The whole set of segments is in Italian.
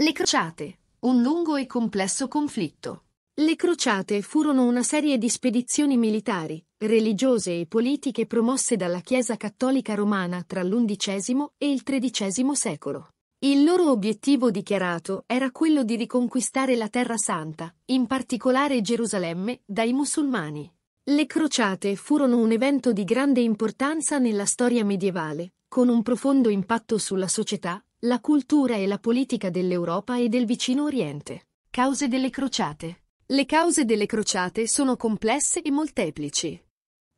Le crociate. Un lungo e complesso conflitto. Le crociate furono una serie di spedizioni militari, religiose e politiche promosse dalla Chiesa cattolica romana tra l'undicesimo e il tredicesimo secolo. Il loro obiettivo dichiarato era quello di riconquistare la Terra Santa, in particolare Gerusalemme, dai musulmani. Le crociate furono un evento di grande importanza nella storia medievale, con un profondo impatto sulla società, la cultura e la politica dell'Europa e del vicino Oriente. Cause delle crociate. Le cause delle crociate sono complesse e molteplici.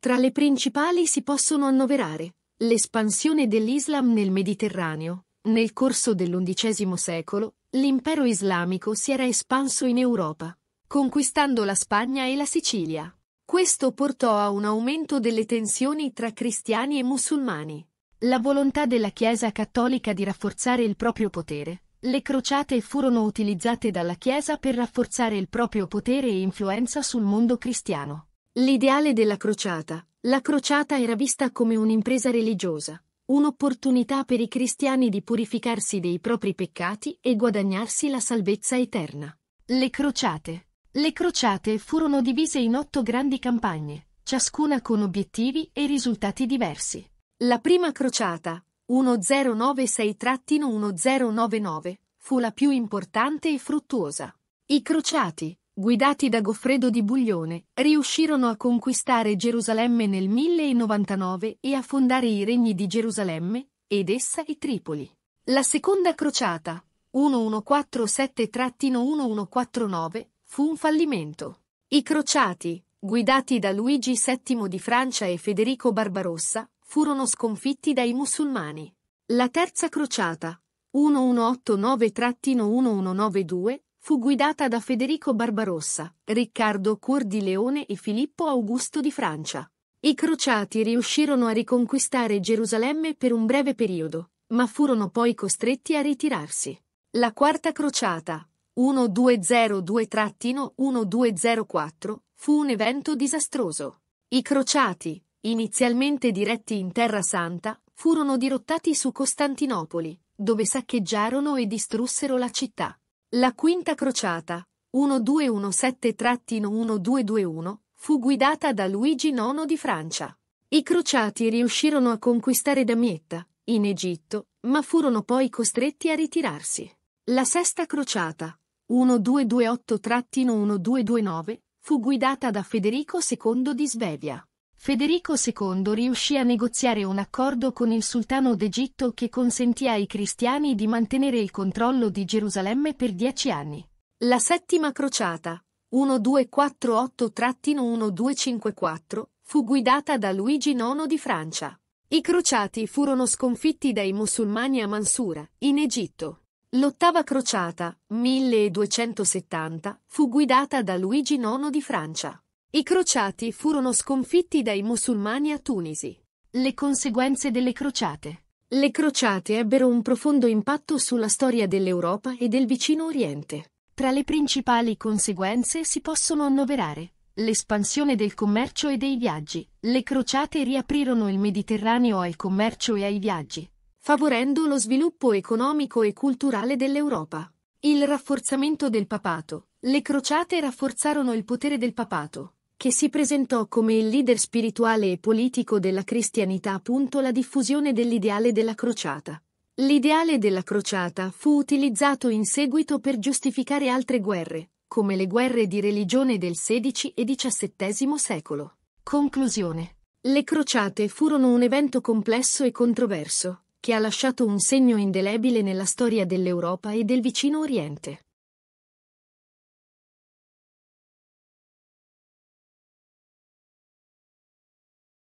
Tra le principali si possono annoverare l'espansione dell'Islam nel Mediterraneo. Nel corso dell'undicesimo secolo, l'impero islamico si era espanso in Europa, conquistando la Spagna e la Sicilia. Questo portò a un aumento delle tensioni tra cristiani e musulmani la volontà della Chiesa cattolica di rafforzare il proprio potere. Le crociate furono utilizzate dalla Chiesa per rafforzare il proprio potere e influenza sul mondo cristiano. L'ideale della crociata. La crociata era vista come un'impresa religiosa, un'opportunità per i cristiani di purificarsi dei propri peccati e guadagnarsi la salvezza eterna. Le crociate. Le crociate furono divise in otto grandi campagne, ciascuna con obiettivi e risultati diversi. La prima crociata, 1096-1099, fu la più importante e fruttuosa. I crociati, guidati da Goffredo di Buglione, riuscirono a conquistare Gerusalemme nel 1099 e a fondare i regni di Gerusalemme, ed essa e Tripoli. La seconda crociata, 1147-1149, fu un fallimento. I crociati, guidati da Luigi VII di Francia e Federico Barbarossa, furono sconfitti dai musulmani. La terza crociata 1189-1192 fu guidata da Federico Barbarossa, Riccardo Cuor di Leone e Filippo Augusto di Francia. I crociati riuscirono a riconquistare Gerusalemme per un breve periodo, ma furono poi costretti a ritirarsi. La quarta crociata, 1202-1204, fu un evento disastroso. I crociati, inizialmente diretti in Terra Santa, furono dirottati su Costantinopoli, dove saccheggiarono e distrussero la città. La Quinta Crociata 1217-1221 fu guidata da Luigi IX di Francia. I crociati riuscirono a conquistare Damietta, in Egitto, ma furono poi costretti a ritirarsi. La Sesta Crociata 1228-1229 fu guidata da Federico II di Svevia. Federico II riuscì a negoziare un accordo con il sultano d'Egitto che consentì ai cristiani di mantenere il controllo di Gerusalemme per dieci anni. La settima crociata, 1248-1254, fu guidata da Luigi IX di Francia. I crociati furono sconfitti dai musulmani a Mansura, in Egitto. L'ottava crociata, 1270, fu guidata da Luigi IX di Francia. I crociati furono sconfitti dai musulmani a Tunisi. Le conseguenze delle crociate. Le crociate ebbero un profondo impatto sulla storia dell'Europa e del vicino Oriente. Tra le principali conseguenze si possono annoverare l'espansione del commercio e dei viaggi. Le crociate riaprirono il Mediterraneo al commercio e ai viaggi, favorendo lo sviluppo economico e culturale dell'Europa. Il rafforzamento del papato. Le crociate rafforzarono il potere del papato, che si presentò come il leader spirituale e politico della cristianità. La diffusione dell'ideale della crociata. L'ideale della crociata fu utilizzato in seguito per giustificare altre guerre, come le guerre di religione del XVI e XVII secolo. Conclusione. Le crociate furono un evento complesso e controverso, che ha lasciato un segno indelebile nella storia dell'Europa e del vicino Oriente.